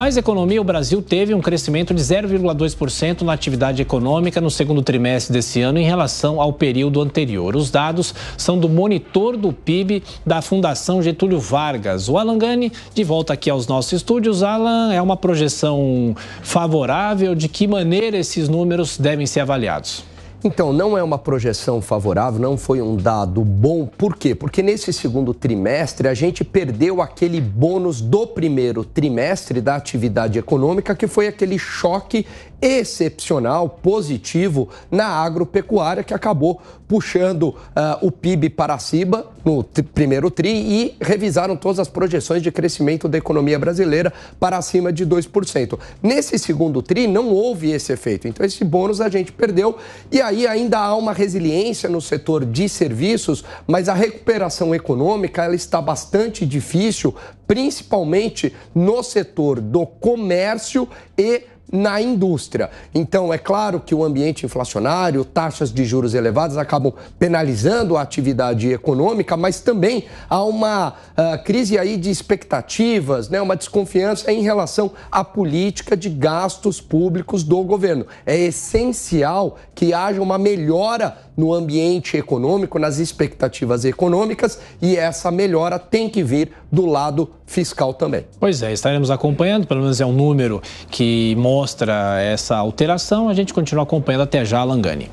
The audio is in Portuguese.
Mais economia, o Brasil teve um crescimento de 0,2% na atividade econômica no segundo trimestre desse ano em relação ao período anterior. Os dados são do monitor do PIB da Fundação Getúlio Vargas. O Alan Gani, de volta aqui aos nossos estúdios. Alan, é uma projeção favorável? De que maneira esses números devem ser avaliados? Então, não é uma projeção favorável, não foi um dado bom. Por quê? Porque nesse segundo trimestre a gente perdeu aquele bônus do primeiro trimestre da atividade econômica, que foi aquele choque excepcional, positivo na agropecuária, que acabou puxando uh, o PIB para cima no primeiro TRI e revisaram todas as projeções de crescimento da economia brasileira para acima de 2%. Nesse segundo TRI não houve esse efeito, então esse bônus a gente perdeu e aí ainda há uma resiliência no setor de serviços, mas a recuperação econômica ela está bastante difícil, principalmente no setor do comércio e na indústria. Então, é claro que o ambiente inflacionário, taxas de juros elevadas acabam penalizando a atividade econômica, mas também há uma uh, crise aí de expectativas, né, uma desconfiança em relação à política de gastos públicos do governo. É essencial que haja uma melhora no ambiente econômico, nas expectativas econômicas, e essa melhora tem que vir do lado fiscal também. Pois é, estaremos acompanhando, pelo menos é um número que mostra essa alteração. A gente continua acompanhando até já, Langani.